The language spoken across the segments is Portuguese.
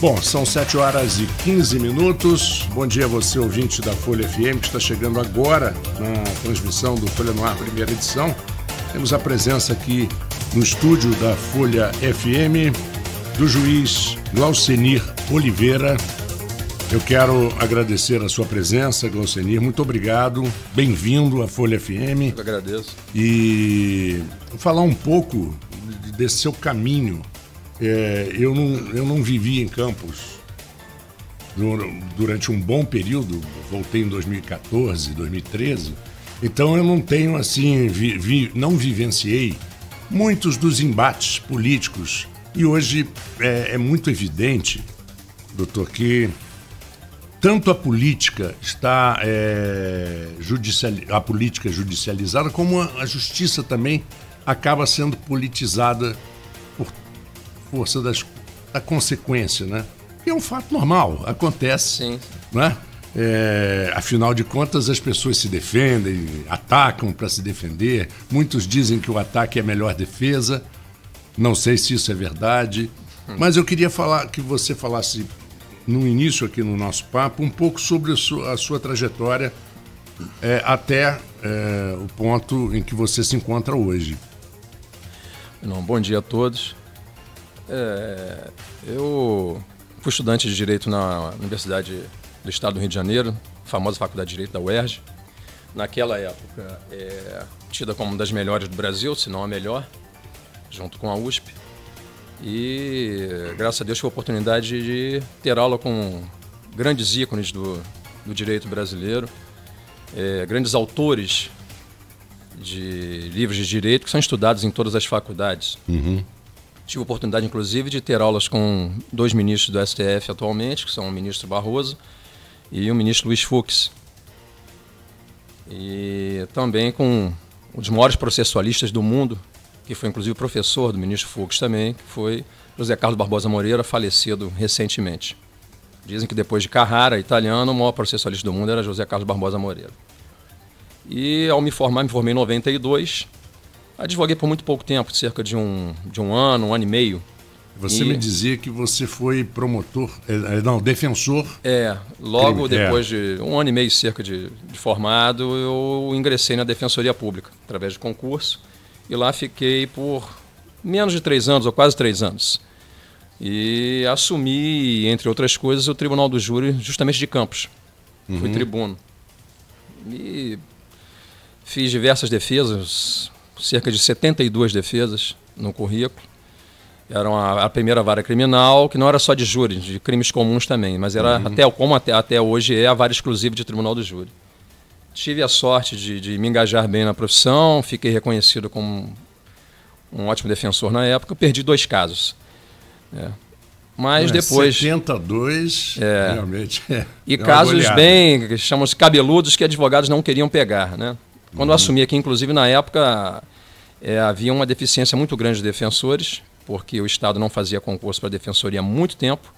Bom, são 7 horas e 15 minutos. Bom dia a você, ouvinte da Folha FM, que está chegando agora na transmissão do Folha no Ar, primeira edição. Temos a presença aqui no estúdio da Folha FM do juiz Glaucenir Oliveira. Eu quero agradecer a sua presença, Glaucenir. Muito obrigado. Bem-vindo à Folha FM. Eu agradeço. E falar um pouco desse seu caminho é, eu, não, eu não vivi em Campos durante um bom período, voltei em 2014, 2013, então eu não tenho assim, vi, vi, não vivenciei muitos dos embates políticos. E hoje é, é muito evidente, doutor, que tanto a política está é, a política é judicializada como a, a justiça também acaba sendo politizada força das, da consequência, né? E é um fato normal, acontece, Sim. né? É, afinal de contas, as pessoas se defendem, atacam para se defender. Muitos dizem que o ataque é a melhor defesa. Não sei se isso é verdade, hum. mas eu queria falar que você falasse no início aqui no nosso papo um pouco sobre a sua, a sua trajetória é, até é, o ponto em que você se encontra hoje. bom dia a todos. É, eu fui estudante de Direito na Universidade do Estado do Rio de Janeiro, famosa Faculdade de Direito da UERJ. Naquela época, é, tida como uma das melhores do Brasil, se não a melhor, junto com a USP. E, graças a Deus, tive a oportunidade de ter aula com grandes ícones do, do direito brasileiro, é, grandes autores de livros de direito que são estudados em todas as faculdades. Uhum. Tive a oportunidade, inclusive, de ter aulas com dois ministros do STF atualmente, que são o ministro Barroso e o ministro Luiz Fux. E também com um dos maiores processualistas do mundo, que foi inclusive professor do ministro Fux também, que foi José Carlos Barbosa Moreira, falecido recentemente. Dizem que depois de Carrara, italiano, o maior processualista do mundo era José Carlos Barbosa Moreira. E ao me formar, me formei em 92, Advoguei por muito pouco tempo, cerca de um, de um ano, um ano e meio. Você e... me dizia que você foi promotor, eh, eh, não, defensor. É, logo crime. É. depois é. de um ano e meio cerca de, de, formado, eu ingressei na Defensoria Pública, através de concurso, e lá fiquei por menos de três anos, ou quase três anos. E assumi, entre outras coisas, o Tribunal do Júri, justamente de Campos. Uhum. Fui tribuno. E fiz diversas defesas, cerca de 72 defesas no currículo. Era uma, a primeira vara criminal, que não era só de júri, de crimes comuns também, mas era uhum. até como até, até hoje é a vara exclusiva de tribunal do júri. Tive a sorte de, de me engajar bem na profissão, fiquei reconhecido como um ótimo defensor na época, perdi dois casos. É. Mas é, depois. 72, é. realmente. É, e é casos bem, chamamos cabeludos que advogados não queriam pegar, né? Quando uhum. eu assumi aqui, inclusive, na época, é, havia uma deficiência muito grande de defensores, porque o Estado não fazia concurso para defensoria há muito tempo.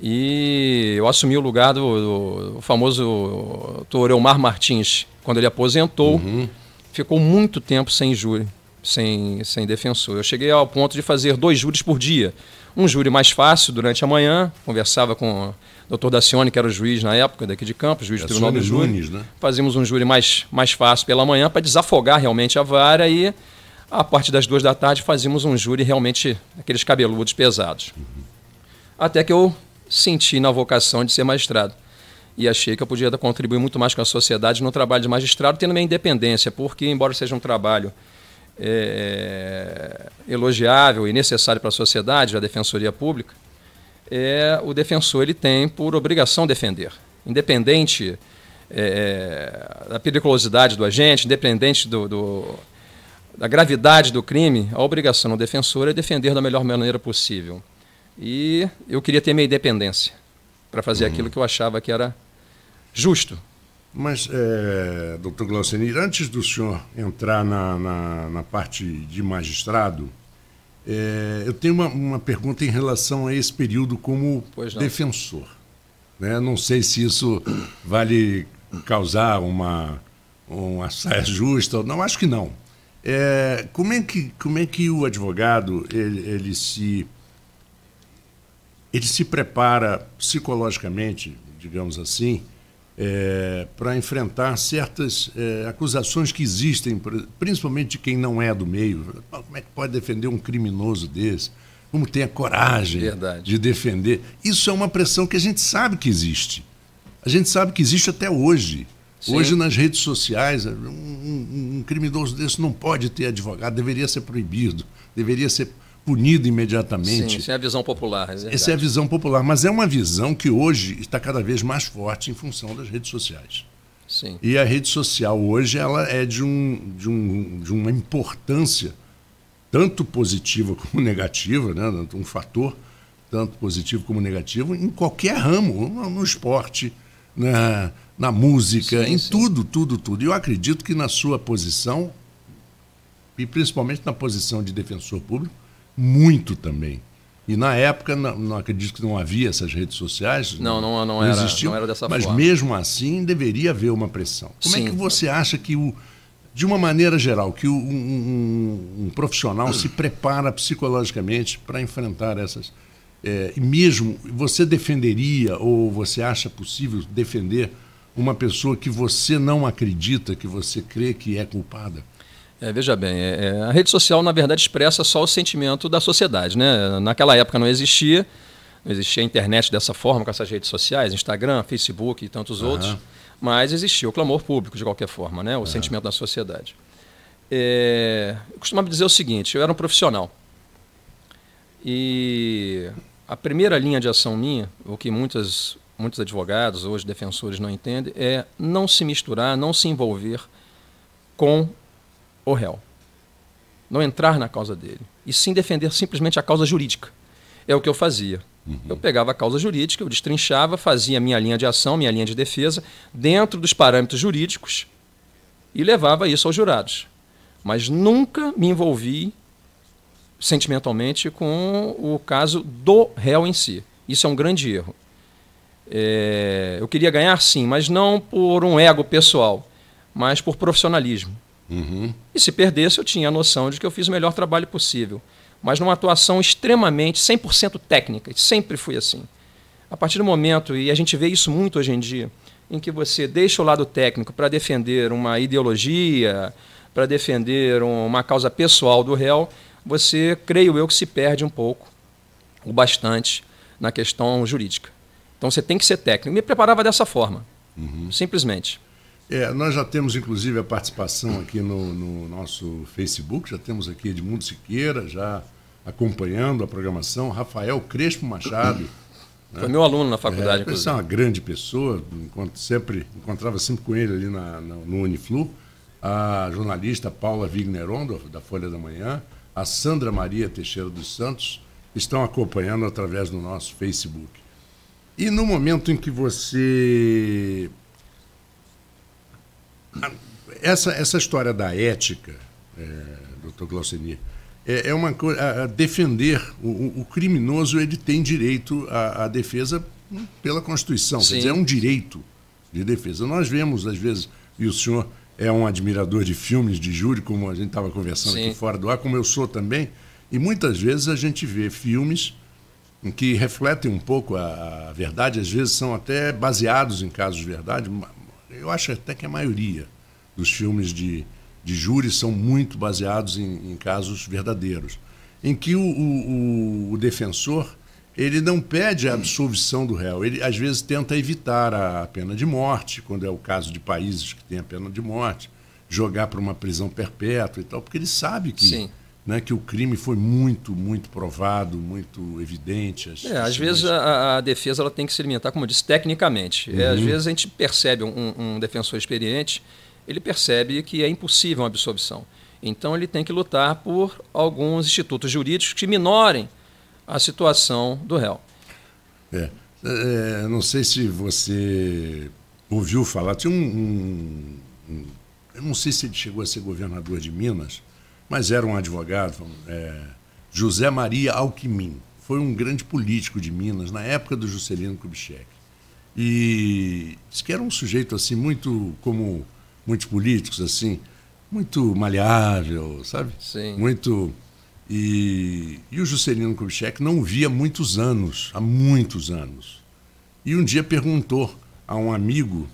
E eu assumi o lugar do, do famoso doutor Elmar Martins. Quando ele aposentou, uhum. ficou muito tempo sem júri sem, sem defensor. Eu cheguei ao ponto de fazer dois júris por dia. Um júri mais fácil durante a manhã, conversava com o doutor Dacione, que era o juiz na época daqui de Campos, juiz Dacione do Tribunal do Júri. né? Fazíamos um júri mais, mais fácil pela manhã para desafogar realmente a vara e a partir das duas da tarde fazíamos um júri realmente aqueles cabeludos pesados. Uhum. Até que eu senti na vocação de ser magistrado e achei que eu podia contribuir muito mais com a sociedade no trabalho de magistrado, tendo minha independência, porque, embora seja um trabalho é, é, elogiável e necessário para a sociedade, a defensoria pública, é, o defensor ele tem por obrigação defender, independente é, é, da periculosidade do agente, independente do, do, da gravidade do crime, a obrigação do defensor é defender da melhor maneira possível. E eu queria ter minha independência para fazer uhum. aquilo que eu achava que era justo mas, é, doutor Glaucenir, antes do senhor entrar na, na, na parte de magistrado, é, eu tenho uma, uma, pergunta em relação a esse período como defensor. Né? Não sei se isso vale causar uma, uma saia justa ou não, acho que não. É, como, é que, como é que o advogado ele, ele se ele se prepara psicologicamente, digamos assim, é, para enfrentar certas é, acusações que existem, principalmente de quem não é do meio. Como é que pode defender um criminoso desse? Como tem a coragem Verdade. de defender? Isso é uma pressão que a gente sabe que existe. A gente sabe que existe até hoje. Sim. Hoje, nas redes sociais, um, um, um criminoso desse não pode ter advogado, deveria ser proibido, deveria ser punido imediatamente. Sim, isso é a visão popular. É Essa é a visão popular, mas é uma visão que hoje está cada vez mais forte em função das redes sociais. Sim. E a rede social hoje ela é de, um, de, um, de uma importância tanto positiva como negativa, né? um fator tanto positivo como negativo em qualquer ramo, no esporte, na, na música, sim, em sim. tudo, tudo, tudo. E eu acredito que na sua posição, e principalmente na posição de defensor público, muito também. E na época, não, não, acredito que não havia essas redes sociais. Não, não, não, não era, existiam, não era dessa mas forma. Mas mesmo assim, deveria haver uma pressão. Como é Sim. é que você acha que, o, de uma maneira geral, que um, um, profissional se prepara psicologicamente para enfrentar essas... É, mesmo, você defenderia ou você acha possível defender uma pessoa que você não acredita, que você crê que é culpada? É, veja bem, é, é, a rede social, na verdade, expressa só o sentimento da sociedade. Né? Naquela época não existia, não existia a internet dessa forma, com essas redes sociais, Instagram, Facebook e tantos uhum. outros, mas existia o clamor público, de qualquer forma, né? o uhum. sentimento da sociedade. É, eu costumava dizer o seguinte: eu era um profissional. E a primeira linha de ação minha, o que muitas, muitos advogados, hoje defensores, não entendem, é não se misturar, não se envolver com o réu. Não entrar na causa dele. E sim defender simplesmente a causa jurídica. É o que eu fazia. Uhum. Eu pegava a causa jurídica, eu destrinchava, fazia minha linha de ação, minha linha de defesa, dentro dos parâmetros jurídicos e levava isso aos jurados. Mas nunca me envolvi sentimentalmente com o caso do réu em si. Isso é um grande erro. É, eu queria ganhar sim, mas não por um ego pessoal, mas por profissionalismo. Uhum. E se perdesse, eu tinha a noção de que eu fiz o melhor trabalho possível. Mas numa atuação extremamente, 100% técnica, sempre fui assim. A partir do momento, e a gente vê isso muito hoje em dia, em que você deixa o lado técnico para defender uma ideologia, para defender uma causa pessoal do réu, você, creio eu, que se perde um pouco, o bastante, na questão jurídica. Então você tem que ser técnico. Me preparava dessa forma, uhum. simplesmente. É, nós já temos, inclusive, a participação aqui no, no nosso Facebook, já temos aqui Edmundo Siqueira, já acompanhando a programação, Rafael Crespo Machado. Né? Foi meu aluno na faculdade. É, é uma grande pessoa, sempre, encontrava sempre com ele ali na, na, no Uniflu. A jornalista Paula Vigneron, da Folha da Manhã, a Sandra Maria Teixeira dos Santos, estão acompanhando através do nosso Facebook. E no momento em que você essa, essa história da ética, é, doutor Glaucenir, é, é uma coisa. Defender o, o, criminoso ele tem direito à, à defesa pela Constituição. Quer dizer, é um direito de defesa. Nós vemos, às vezes, e o senhor é um admirador de filmes de júri, como a gente estava conversando Sim. aqui fora do ar, como eu sou também, e muitas vezes a gente vê filmes que refletem um pouco a, a verdade, às vezes são até baseados em casos de verdade, eu acho até que a maioria dos filmes de, de júri são muito baseados em, em casos verdadeiros, em que o, o, o, defensor ele não pede a absolvição do réu, ele às vezes tenta evitar a, a pena de morte, quando é o caso de países que têm a pena de morte, jogar para uma prisão perpétua e tal, porque ele sabe que Sim né, que o crime foi muito, muito provado, muito evidente. As, é, às vezes a, a, defesa ela tem que se alimentar, como eu disse, tecnicamente. Uhum. É, às uhum. vezes a gente percebe, um, um, defensor experiente, ele percebe que é impossível uma absolvição. Então ele tem que lutar por alguns institutos jurídicos que minorem a situação do réu. É, é, é não sei se você ouviu falar, tinha um, um, um. Eu não sei se ele chegou a ser governador de Minas mas era um advogado, é, José Maria Alquimim. Foi um grande político de Minas, na época do Juscelino Kubitschek. E disse que era um sujeito assim, muito, como muitos políticos, assim, muito maleável, sabe? Sim. Muito. E, e o Juscelino Kubitschek não via muitos anos, há muitos anos. E um dia perguntou a um amigo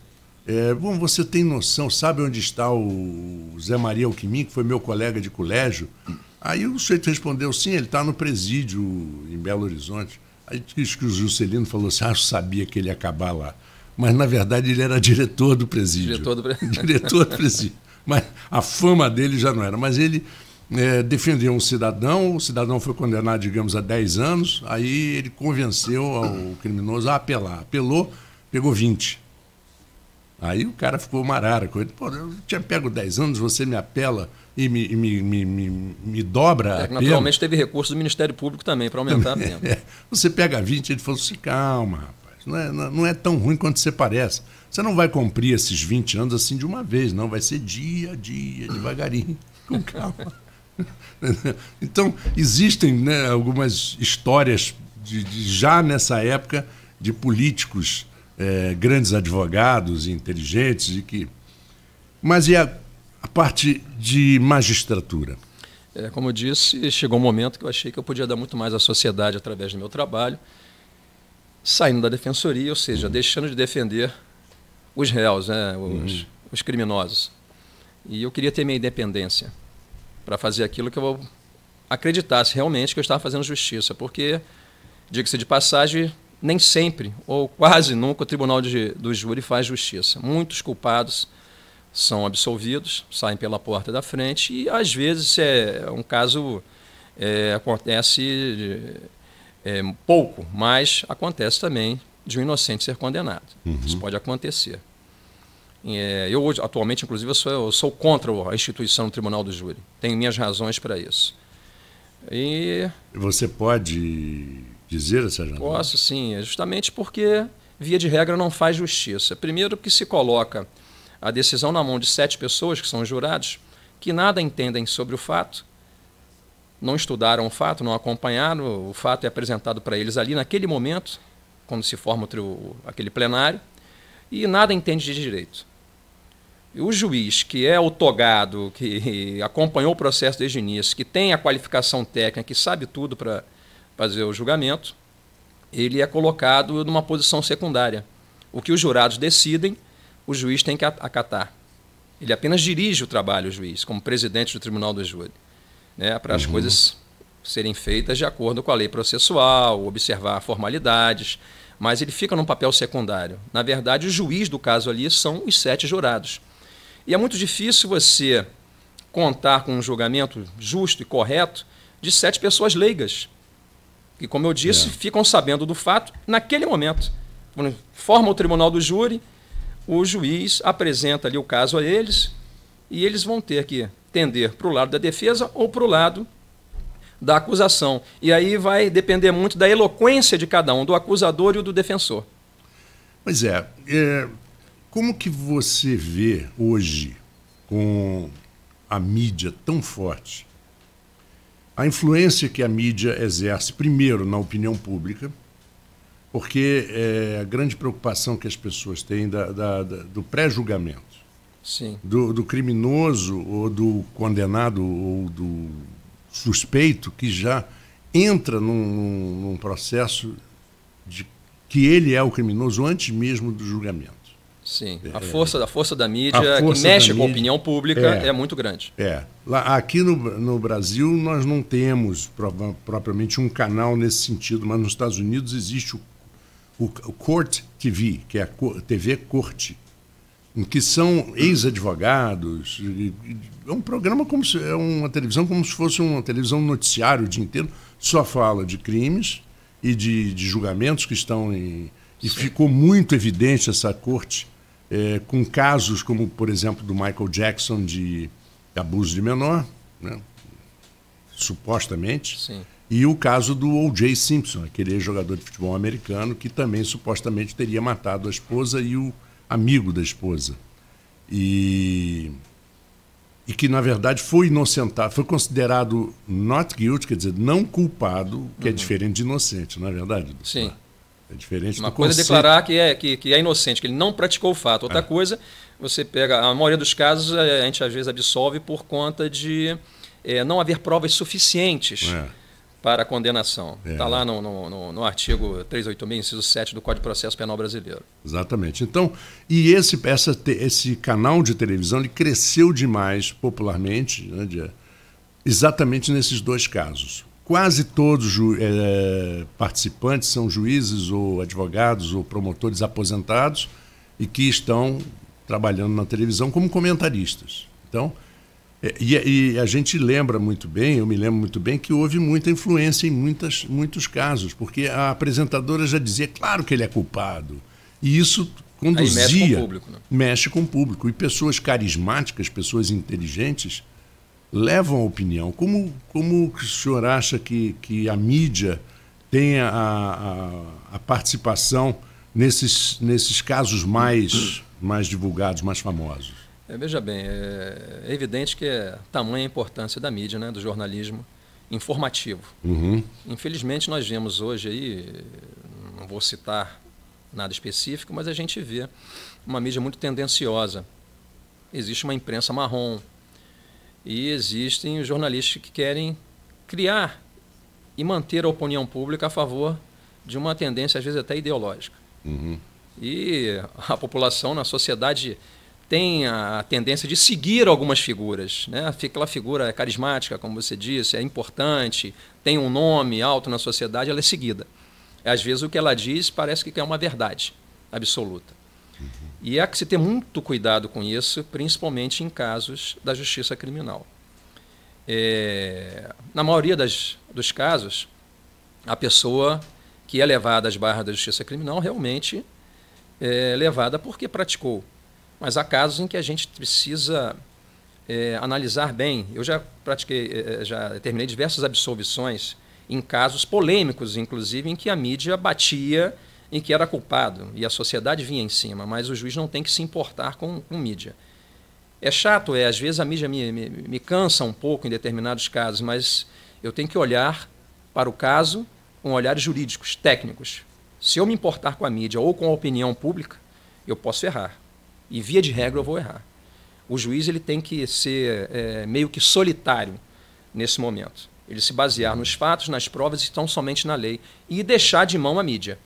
é, bom, você tem noção, sabe onde está o Zé Maria Alquimim, que foi meu colega de colégio? Aí o sujeito respondeu, sim, ele está no presídio em Belo Horizonte. Aí diz que o Juscelino falou assim, ah, eu sabia que ele ia acabar lá. Mas, na verdade, ele era diretor do presídio. Diretor do, presídio. diretor do presídio. Mas a fama dele já não era. Mas ele é, defendeu um cidadão, o cidadão foi condenado, digamos, a 10 anos. Aí ele convenceu o criminoso a apelar. Apelou, pegou 20. Aí o cara ficou marara com ele. Pô, eu tinha pego 10 anos, você me apela e me, me, me, me, me, dobra. É, a naturalmente pena. teve recurso do Ministério Público também para aumentar a pena. É. Você pega 20, ele falou assim: calma, rapaz, não é, não é tão ruim quanto você parece. Você não vai cumprir esses 20 anos assim de uma vez, não. Vai ser dia a dia, devagarinho, com calma. então, existem né, algumas histórias de, de, já nessa época de políticos é, grandes advogados inteligentes e que. Mas e a, a parte de magistratura? É, como eu disse, chegou um momento que eu achei que eu podia dar muito mais à sociedade através do meu trabalho, saindo da defensoria, ou seja, uhum. deixando de defender os réus, né, os, uhum. os criminosos. E eu queria ter minha independência para fazer aquilo que eu acreditasse realmente que eu estava fazendo justiça, porque, diga-se de passagem, nem sempre, ou quase nunca, o tribunal de, do júri faz justiça. Muitos culpados são absolvidos, saem pela porta da frente, e às vezes é um caso é, acontece é, pouco, mas acontece também de um inocente ser condenado. Uhum. Isso pode acontecer. É, eu hoje, atualmente, inclusive, eu sou, eu sou contra a instituição do Tribunal do Júri. Tenho minhas razões para isso. E você pode dizer essa janela? Posso, sim. É justamente porque, via de regra, não faz justiça. Primeiro, que se coloca a decisão na mão de sete pessoas, que são os jurados, que nada entendem sobre o fato, não estudaram o fato, não acompanharam, o fato é apresentado para eles ali naquele momento, quando se forma trio, aquele plenário, e nada entende de direito. o juiz, que é o togado, que acompanhou o processo desde o início, que tem a qualificação técnica, que sabe tudo para fazer o julgamento, ele é colocado numa posição secundária. O que os jurados decidem, o juiz tem que acatar. Ele apenas dirige o trabalho, o juiz, como presidente do tribunal do júri, né, para as uhum. coisas serem feitas de acordo com a lei processual, observar formalidades, mas ele fica num papel secundário. Na verdade, o juiz do caso ali são os sete jurados. E é muito difícil você contar com um julgamento justo e correto de sete pessoas leigas. E como eu disse, é. ficam sabendo do fato naquele momento. Forma o tribunal do júri, o juiz apresenta ali o caso a eles e eles vão ter que tender para o lado da defesa ou para o lado da acusação. E aí vai depender muito da eloquência de cada um, do acusador e do defensor. Pois é, é como que você vê hoje, com a mídia tão forte, a influência que a mídia exerce, primeiro, na opinião pública, porque é a grande preocupação que as pessoas têm da, da, da, do pré-julgamento. Do, do, criminoso ou do condenado ou do suspeito que já entra num, num processo de que ele é o criminoso antes mesmo do julgamento. Sim, é. a força, a força da mídia, força que mexe com a opinião pública, é, é, muito grande. É. Lá, aqui no, no Brasil, nós não temos propriamente um canal nesse sentido, mas nos Estados Unidos existe o, o, o Court TV, que é a TV Corte, em que são ex-advogados. É um programa como se, é uma televisão como se fosse uma televisão noticiário o dia inteiro, só fala de crimes e de, de julgamentos que estão em. E ficou muito evidente essa corte é, com casos como, por exemplo, do Michael Jackson de abuso de menor, né? supostamente, Sim. e o caso do O.J. Simpson, aquele jogador de futebol americano que também supostamente teria matado a esposa e o amigo da esposa. E, e que, na verdade, foi inocentado, foi considerado not guilty, quer dizer, não culpado, que é uhum. é diferente de inocente, não é verdade? Sim. É diferente Uma do coisa é declarar que é, que, que é inocente, que ele não praticou o fato. Outra é. coisa, você pega. A maioria dos casos é, a gente às vezes absolve por conta de é, não haver provas suficientes. É. Para a condenação. Está é. lá no, no, no, no artigo 386, inciso 7 do Código de Processo Penal Brasileiro. Exatamente. Então, e esse, essa, esse canal de televisão ele cresceu demais popularmente, né, de, exatamente nesses dois casos Quase todos os é, eh, participantes são juízes ou advogados ou promotores aposentados e que estão trabalhando na televisão como comentaristas. Então, eh, e, e, a gente lembra muito bem, eu me lembro muito bem, que houve muita influência em muitas, muitos casos, porque a apresentadora já dizia, claro que ele é culpado. E isso conduzia. Aí mexe com o público. Né? Mexe com o público. E pessoas carismáticas, pessoas inteligentes, levam a opinião. Como, como o senhor acha que, que a mídia tem a, a, a participação nesses, nesses casos mais, mais divulgados, mais famosos? É, veja bem, é, é evidente que é tamanha a importância da mídia, né, do jornalismo informativo. Uhum. Infelizmente, nós vemos hoje aí, não vou citar nada específico, mas a gente vê uma mídia muito tendenciosa. Existe uma imprensa marrom, e existem os jornalistas que querem criar e manter a opinião pública a favor de uma tendência, às vezes até ideológica. Uhum. E a população, na sociedade, tem a tendência de seguir algumas figuras. Né? Aquela figura é carismática, como você disse, é importante, tem um nome alto na sociedade, ela é seguida. Às vezes o que ela diz parece que é uma verdade absoluta. E há que se ter muito cuidado com isso, principalmente em casos da justiça criminal. É, na maioria das, dos casos, a pessoa que é levada às barras da justiça criminal realmente é levada porque praticou. Mas há casos em que a gente precisa é, analisar bem. Eu já pratiquei, é, é, já terminei diversas absolvições em casos polêmicos, inclusive, em que a mídia batia em que era culpado e a sociedade vinha em cima, mas o juiz não tem que se importar com, com mídia. É chato, é, às vezes a mídia me, me, me cansa um pouco em determinados casos, mas eu tenho que olhar para o caso com olhares jurídicos, técnicos. Se eu me importar com a mídia ou com a opinião pública, eu posso errar. E via de regra eu vou errar. O juiz ele tem que ser é, meio que solitário nesse momento. Ele se basear nos fatos, nas provas e estão somente na lei e deixar de mão a mídia.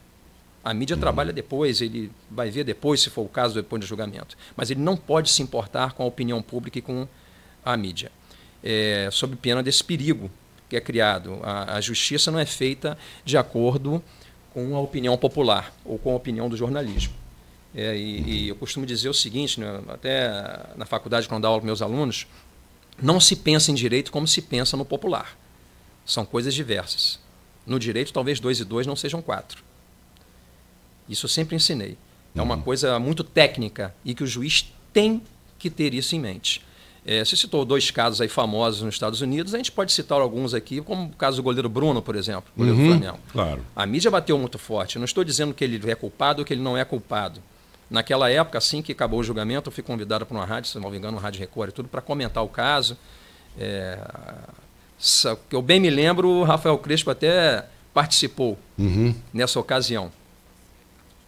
A mídia trabalha depois, ele vai ver depois, se for o caso, depois do julgamento. Mas ele não pode se importar com a opinião pública e com a mídia. É, sob pena desse perigo que é criado. A, a justiça não é feita de acordo com a opinião popular ou com a opinião do jornalismo. É, e, e, eu costumo dizer o seguinte, né, até na faculdade, quando dou aula para meus alunos, não se pensa em direito como se pensa no popular. São coisas diversas. No direito, talvez dois e dois não sejam quatro. Isso eu sempre ensinei. É uma uhum. coisa muito técnica e que o juiz tem que ter isso em mente. É, você citou dois casos aí famosos nos Estados Unidos, a gente pode citar alguns aqui, como o caso do goleiro Bruno, por exemplo, goleiro uhum, Flamengo. Claro. A mídia bateu muito forte. Eu não estou dizendo que ele é culpado ou que ele não é culpado. Naquela época, assim que acabou o julgamento, eu fui convidado para uma rádio, se não me engano, uma rádio Record e tudo, para comentar o caso. É, eu bem me lembro, o Rafael Crespo até participou uhum. nessa ocasião.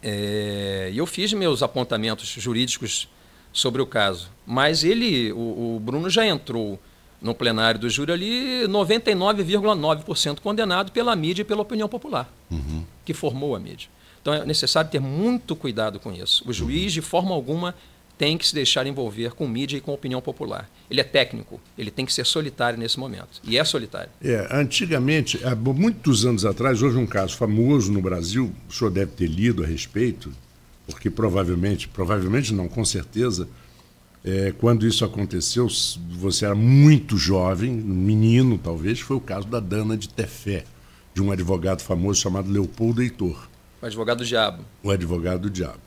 É, eu fiz meus apontamentos jurídicos sobre o caso, mas ele, o, o Bruno já entrou no plenário do júri ali 99,9% condenado pela mídia e pela opinião popular, uhum. que formou a mídia. Então é necessário ter muito cuidado com isso. O juiz, uhum. de forma alguma, tem que se deixar envolver com mídia e com opinião popular. Ele é técnico, ele tem que ser solitário nesse momento. E é solitário. É, antigamente, há muitos anos atrás, hoje um caso famoso no Brasil, o senhor deve ter lido a respeito, porque provavelmente, provavelmente não, com certeza, é, quando isso aconteceu, você era muito jovem, menino talvez, foi o caso da Dana de Tefé, de um advogado famoso chamado Leopoldo Heitor. O advogado do diabo. O advogado do diabo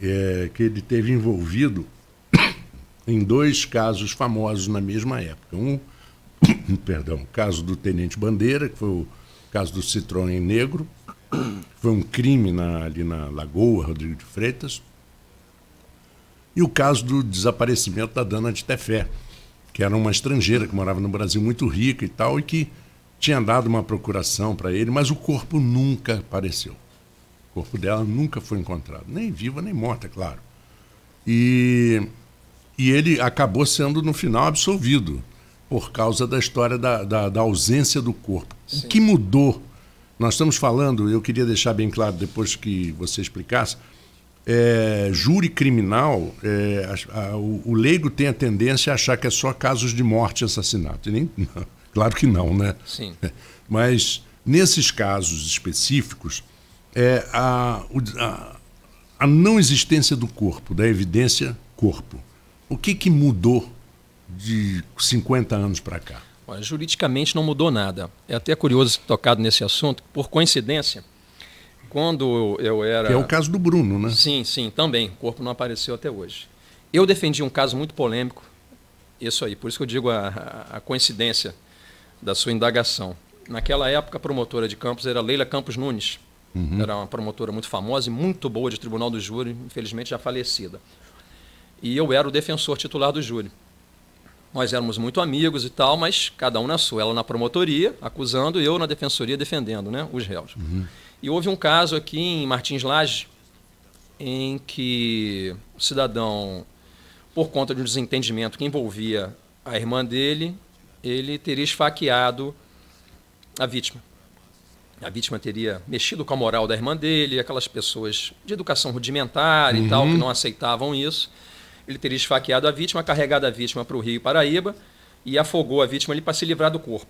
é, que ele teve envolvido em dois casos famosos na mesma época. Um, perdão, o caso do Tenente Bandeira, que foi o caso do Citroën Negro, foi um crime na, ali na Lagoa, Rodrigo de Freitas, e o caso do desaparecimento da Dana de Tefé, que era uma estrangeira que morava no Brasil muito rica e tal, e que tinha dado uma procuração para ele, mas o corpo nunca apareceu corpo dela nunca foi encontrado, nem viva nem morta, claro. E, e ele acabou sendo, no final, absolvido por causa da história da, da, da ausência do corpo. Sim. O que mudou? Nós estamos falando, eu queria deixar bem claro depois que você explicasse, é, júri criminal, é, a, a, o, o, leigo tem a tendência a achar que é só casos de morte e assassinato. E nem, não, claro que não, né? Sim. É, mas nesses casos específicos, é a, a, a não existência do corpo, da evidência corpo. O que, que mudou de 50 anos para cá? Olha, juridicamente não mudou nada. É até curioso ter tocado nesse assunto. Por coincidência, quando eu era. Que é o caso do Bruno, né? Sim, sim, também. O corpo não apareceu até hoje. Eu defendi um caso muito polêmico, isso aí, por isso que eu digo a, a coincidência da sua indagação. Naquela época, a promotora de Campos era Leila Campos Nunes. Uhum. Era uma promotora muito famosa e muito boa de tribunal do júri, infelizmente já falecida. E eu era o defensor titular do júri. Nós éramos muito amigos e tal, mas cada um na sua. Ela na promotoria, acusando, e eu na defensoria, defendendo né, os réus. Uhum. E houve um caso aqui em Martins Lage, em que o cidadão, por conta de um desentendimento que envolvia a irmã dele, ele teria esfaqueado a vítima a vítima teria mexido com a moral da irmã dele, aquelas pessoas de educação rudimentar uhum. e tal, que uhum. não aceitavam isso. Ele teria esfaqueado a vítima, carregado a vítima para o Rio Paraíba e afogou a vítima ali para se livrar do corpo.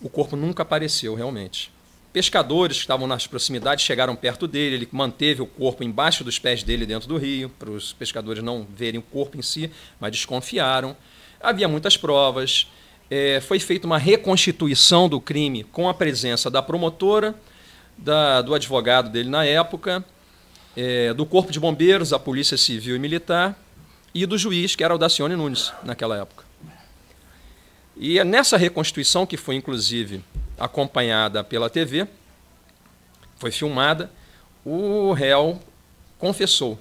O corpo nunca apareceu realmente. Pescadores que estavam nas proximidades chegaram perto dele, ele manteve o corpo embaixo dos pés dele dentro do rio, para os pescadores não verem o corpo em si, mas desconfiaram. Havia muitas provas, é, foi feita uma reconstituição do crime com a presença da promotora, da, do advogado dele na época, é, do Corpo de Bombeiros, da Polícia Civil e Militar e do juiz, que era o Dacione Nunes, naquela época. E é nessa reconstituição, que foi inclusive acompanhada pela TV, foi filmada, o réu confessou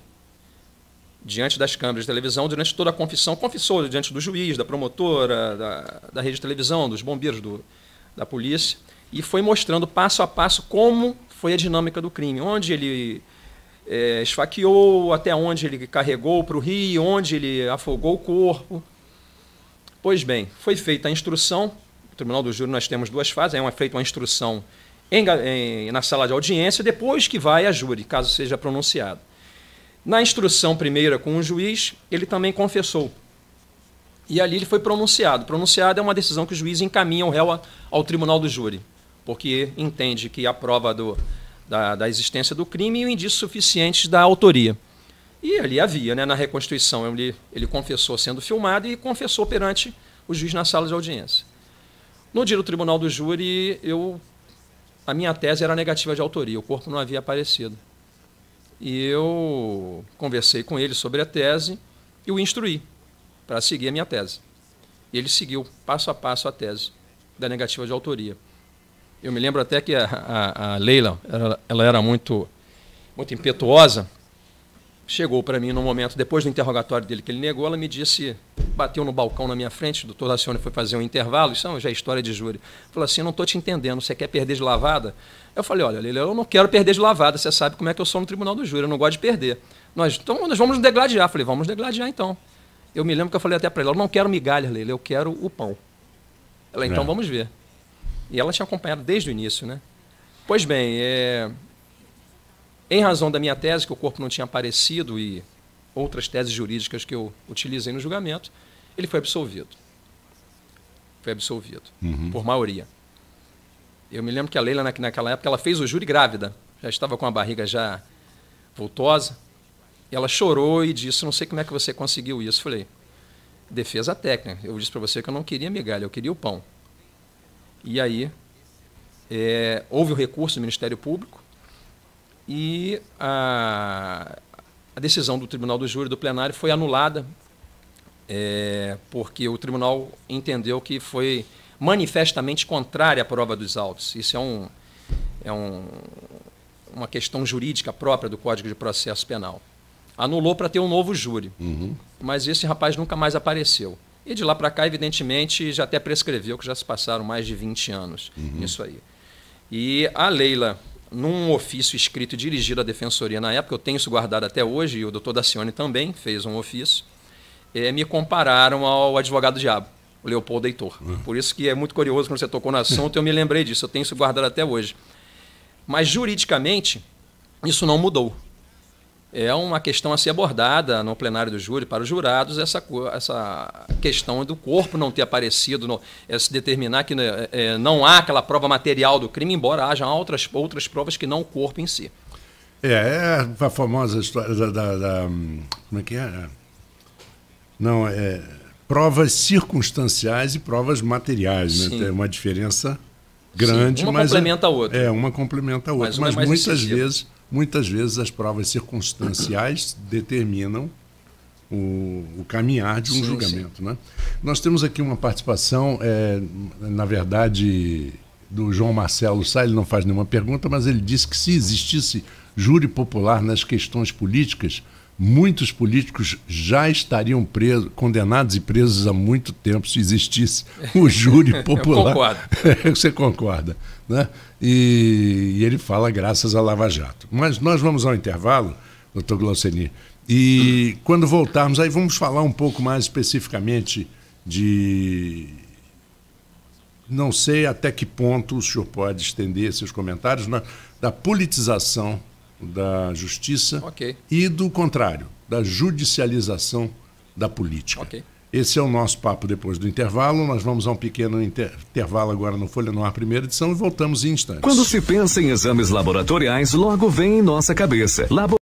diante das câmeras de televisão durante toda a confissão. Confessou diante do juiz, da promotora, da, da rede de televisão, dos bombeiros, do, da polícia. E foi mostrando passo a passo como foi a dinâmica do crime, onde ele é, esfaqueou, até onde ele carregou para o rio, onde ele afogou o corpo. Pois bem, foi feita a instrução. No Tribunal do Júri nós temos duas fases. É feita uma instrução em, em, na sala de audiência, depois que vai a júri, caso seja pronunciado. Na instrução primeira com o juiz, ele também confessou. E ali ele foi pronunciado. Pronunciado é uma decisão que o juiz encaminha o réu ao tribunal do júri, porque entende que a prova do, da, da, existência do crime e o indício suficiente da autoria. E ali havia, né, na reconstituição, ele, ele confessou sendo filmado e confessou perante o juiz na sala de audiência. No dia do tribunal do júri, eu, a minha tese era negativa de autoria, o corpo não havia aparecido e eu conversei com ele sobre a tese e o instruí para seguir a minha tese. E ele seguiu passo a passo a tese da negativa de autoria. Eu me lembro até que a, a, a Leila ela, ela, era muito, muito impetuosa chegou para mim no momento, depois do interrogatório dele que ele negou, ela me disse, bateu no balcão na minha frente, o doutor Dacione foi fazer um intervalo, isso é já é história de júri. Falou assim, não estou te entendendo, você quer perder de lavada? Eu falei, olha, Leila, eu não quero perder de lavada, você sabe como é que eu sou no tribunal do júri, eu não gosto de perder. Nós, então nós vamos degladiar. falei, vamos degladiar então. Eu me lembro que eu falei até para ela, eu não quero migalhas, Leila, eu quero o pão. Ela, então é. vamos ver. E ela tinha acompanhado desde o início, né? Pois bem, é, em razão da minha tese, que o corpo não tinha aparecido e outras teses jurídicas que eu utilizei no julgamento, ele foi absolvido. Foi absolvido, uhum. por maioria. Eu me lembro que a Leila, naquela época, ela fez o júri grávida. Já estava com a barriga já voltosa. Ela chorou e disse, não sei como é que você conseguiu isso. Falei, defesa técnica. Eu disse para você que eu não queria migalha, eu queria o pão. E aí, é, houve o recurso do Ministério Público, e a, a decisão do Tribunal do Júri do Plenário foi anulada, é, porque o Tribunal entendeu que foi manifestamente contrária à prova dos autos. Isso é, um, é um, uma questão jurídica própria do Código de Processo Penal. Anulou para ter um novo júri, uhum. mas esse rapaz nunca mais apareceu. E de lá para cá, evidentemente, já até prescreveu, que já se passaram mais de 20 anos uhum. isso aí. E a Leila num ofício escrito e dirigido à defensoria na época, eu tenho isso guardado até hoje, e o doutor Dacione também fez um ofício, é, me compararam ao advogado-diabo, o Leopoldo Heitor. Uhum. Por isso que é muito curioso quando você tocou no assunto, eu me lembrei disso, eu tenho isso guardado até hoje. Mas juridicamente, isso não mudou é uma questão a ser abordada no plenário do júri para os jurados essa, essa questão do corpo não ter aparecido, no, é se determinar que né, é, é, não há aquela prova material do crime, embora haja outras, outras provas que não o corpo em si. É, é a famosa história da, da, da como é que é? Não é provas circunstanciais e provas materiais, né? Tem uma diferença grande, Sim, uma mas é complementa a outra. É, uma complementa a outra, mas, mas é muitas vezes muitas vezes as provas circunstanciais determinam o, o caminhar de um sim, julgamento. Sim. Né? Nós temos aqui uma participação, é, na verdade, do João Marcelo Sá, ele não faz nenhuma pergunta, mas ele disse que se existisse júri popular nas questões políticas, muitos políticos já estariam presos, condenados e presos há muito tempo se existisse o júri popular. Você concorda, né? E, e, ele fala graças a Lava Jato. Mas nós vamos ao intervalo, doutor Glauceni, e quando voltarmos aí vamos falar um pouco mais especificamente de não sei até que ponto o senhor pode estender seus comentários na, da politização da justiça okay. e do contrário, da judicialização da política. Okay. Esse é o nosso papo depois do intervalo. Nós vamos a um pequeno inter intervalo agora no Folha Noir, primeira edição, e voltamos em instantes. Quando se pensa em exames laboratoriais, logo vem em nossa cabeça. Labo